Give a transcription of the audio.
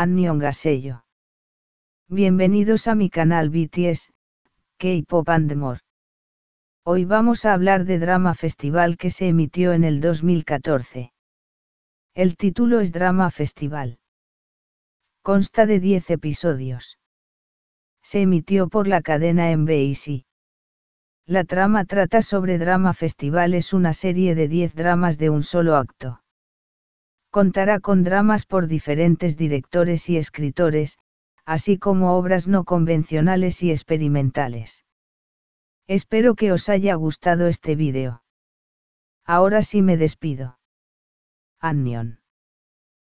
Annion Gasello. Bienvenidos a mi canal BTS, K-Pop and More. Hoy vamos a hablar de Drama Festival que se emitió en el 2014. El título es Drama Festival. Consta de 10 episodios. Se emitió por la cadena MBC. La trama trata sobre Drama Festival es una serie de 10 dramas de un solo acto. Contará con dramas por diferentes directores y escritores, así como obras no convencionales y experimentales. Espero que os haya gustado este vídeo. Ahora sí me despido. Annion.